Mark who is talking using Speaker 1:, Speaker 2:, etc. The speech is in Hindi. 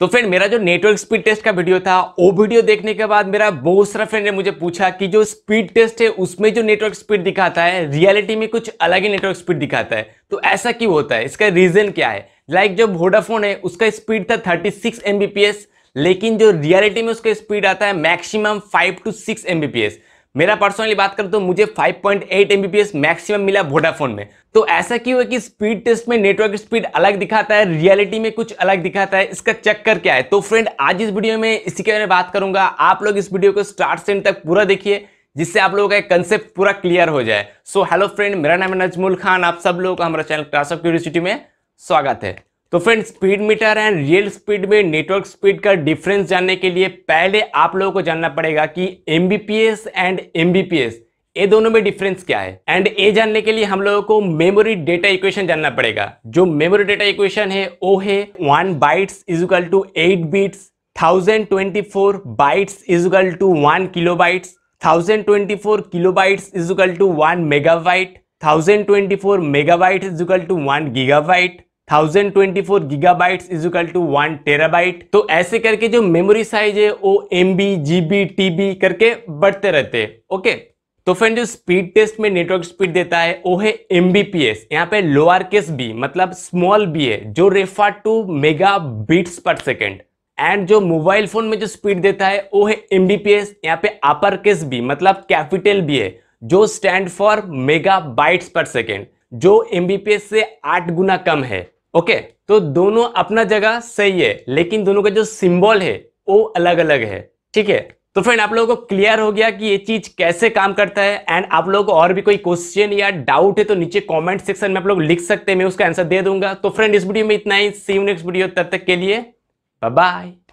Speaker 1: तो फ्रेंड मेरा जो नेटवर्क स्पीड टेस्ट का वीडियो था वो वीडियो देखने के बाद मेरा बहुत सारा फ्रेंड ने मुझे पूछा कि जो स्पीड टेस्ट है उसमें जो नेटवर्क स्पीड दिखाता है रियलिटी में कुछ अलग ही नेटवर्क स्पीड दिखाता है तो ऐसा क्यों होता है इसका रीजन क्या है लाइक like जो वोडाफोन है उसका स्पीड था थर्टी सिक्स लेकिन जो रियलिटी में उसका स्पीड आता है maximum five to six Mbps मेरा पर्सनली बात करूं तो मुझे 5.8 पॉइंट मैक्सिमम मिला वोडाफोन में तो ऐसा क्यों है कि स्पीड टेस्ट में नेटवर्क स्पीड अलग दिखाता है रियलिटी में कुछ अलग दिखाता है इसका चक्कर क्या है तो फ्रेंड आज इस वीडियो में इसी के बारे में बात करूंगा आप लोग इस वीडियो को स्टार्ट से तक पूरा देखिए जिससे आप लोगों का एक कंसेप्ट पूरा क्लियर हो जाए सो हेलो फ्रेंड मेरा नाम है नजमुल खान आप सब लोगों का हमारा चैनल क्लास ऑफ क्यूरियोसिटी में स्वागत है तो friend speed meter and real speed में नेटवर्क स्पीड का डिफरेंस जानने के लिए पहले आप लोगों को जानना पड़ेगा कि एमबीपीएस एंड एमबीपीएस ये दोनों में डिफरेंस क्या है एंड ये जानने के लिए हम लोगों को मेमोरी डेटा इक्वेशन जानना पड़ेगा जो मेमोरी डेटा इक्वेशन है वो है one bytes equal to eight bits thousand twenty four bytes equal to one kilobytes thousand twenty four kilobytes equal to one megabyte thousand twenty four megabyte equal to one gigabyte thousand twenty four gigabyte equal to one terabyte तो ऐसे करके जो मेमोरी साइज है वो M B G B T B करके बढ़ते रहते हैं ओके तो फ्रेंड जो स्पीड टेस्ट में नेटवर्क स्पीड देता है वो है एम बी पी एस यहाँ पे लोअर केस बी मतलब स्मॉल बी है जो refer to megabits per second and जो मोबाइल फोन में जो स्पीड देता है वो है एम बी पी एस यहाँ पे अपर केस बी मतलब कैपिटल बी है जो stand for megabytes per second जो एम बी पी एस से आठ गुना कम है ओके तो दोनों अपना जगह सही है लेकिन दोनों का जो सिंबल है वो अलग अलग है ठीक है तो फ्रेंड आप लोगों को क्लियर हो गया कि ये चीज कैसे काम करता है एंड आप लोगों को और भी कोई क्वेश्चन या डाउट है तो नीचे कमेंट सेक्शन में आप लोग लिख सकते हैं मैं उसका आंसर दे दूंगा तो फ्रेंड इस वीडियो में इतना ही सी नेक्स्ट वीडियो तब तक के लिए बाय